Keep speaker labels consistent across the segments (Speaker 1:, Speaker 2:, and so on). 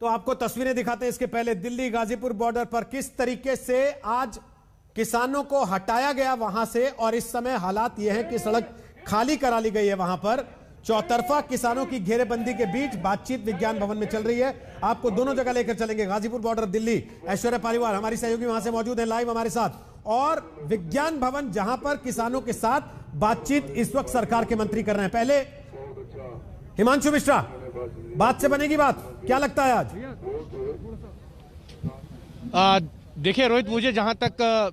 Speaker 1: तो आपको तस्वीरें दिखाते हैं इसके पहले दिल्ली गाजीपुर बॉर्डर पर किस तरीके से आज किसानों को हटाया गया वहां से और इस समय हालात यह है कि सड़क खाली करा ली गई है वहां पर चौतरफा किसानों की घेरेबंदी के बीच बातचीत विज्ञान भवन में चल रही है आपको दोनों जगह लेकर चलेंगे गाजीपुर बॉर्डर दिल्ली ऐश्वर्या पालीवाल हमारी सहयोगी वहां से मौजूद है लाइव हमारे साथ और विज्ञान भवन जहां पर किसानों के साथ बातचीत इस वक्त सरकार के मंत्री कर रहे हैं पहले हिमांशु मिश्रा बात से बनेगी
Speaker 2: बात क्या लगता है आज देखिए रोहित मुझे जहां तक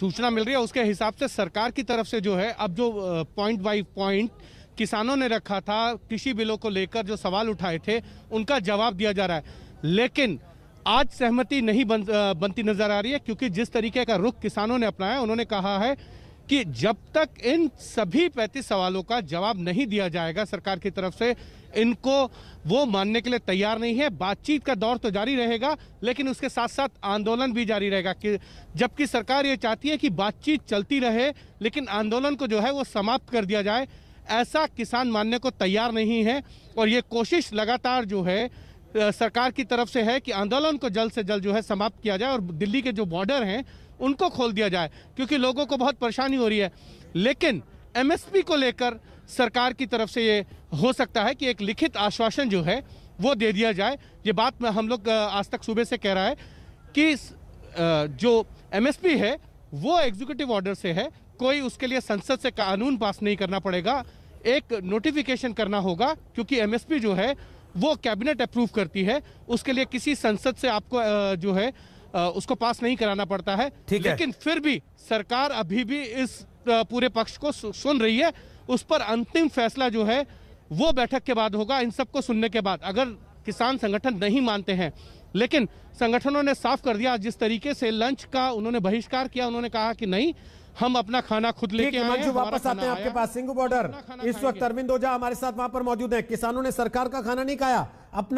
Speaker 2: सूचना मिल रही है उसके हिसाब से सरकार की तरफ से जो है अब जो पॉइंट बाई पॉइंट किसानों ने रखा था कृषि बिलों को लेकर जो सवाल उठाए थे उनका जवाब दिया जा रहा है लेकिन आज सहमति नहीं बन, बनती नजर आ रही है क्योंकि जिस तरीके का रुख किसानों ने अपनाया उन्होंने कहा है कि जब तक इन सभी पैंतीस सवालों का जवाब नहीं दिया जाएगा सरकार की तरफ से इनको वो मानने के लिए तैयार नहीं है बातचीत का दौर तो जारी रहेगा लेकिन उसके साथ साथ आंदोलन भी जारी रहेगा कि जबकि सरकार ये चाहती है कि बातचीत चलती रहे लेकिन आंदोलन को जो है वो समाप्त कर दिया जाए ऐसा किसान मानने को तैयार नहीं है और ये कोशिश लगातार जो है सरकार की तरफ से है कि आंदोलन को जल्द से जल्द जो है समाप्त किया जाए और दिल्ली के जो बॉर्डर हैं उनको खोल दिया जाए क्योंकि लोगों को बहुत परेशानी हो रही है लेकिन एमएसपी को लेकर सरकार की तरफ से ये हो सकता है कि एक लिखित आश्वासन जो है वो दे दिया जाए ये बात हम लोग आज तक सुबह से कह रहा है कि जो एमएसपी है वो एग्जीक्यूटिव ऑर्डर से है कोई उसके लिए संसद से कानून पास नहीं करना पड़ेगा एक नोटिफिकेशन करना होगा क्योंकि एमएसपी जो है वो कैबिनेट अप्रूव करती है उसके लिए किसी संसद से आपको जो है उसको पास नहीं कराना पड़ता है लेकिन है। फिर भी सरकार अभी भी इस पूरे पक्ष को सुन रही है उस पर अंतिम फैसला जो है वो बैठक के बाद होगा इन सबको सुनने के बाद अगर किसान संगठन नहीं मानते हैं लेकिन संगठनों ने साफ कर दिया जिस तरीके से लंच का उन्होंने बहिष्कार किया उन्होंने कहा कि नहीं हम अपना खाना खुद लेके आए वापस आते हैं आपके
Speaker 1: पास सिंह बॉर्डर इस वक्त अरविंद ओझा हमारे साथ वहां पर मौजूद है किसानों ने सरकार का खाना नहीं खाया अपना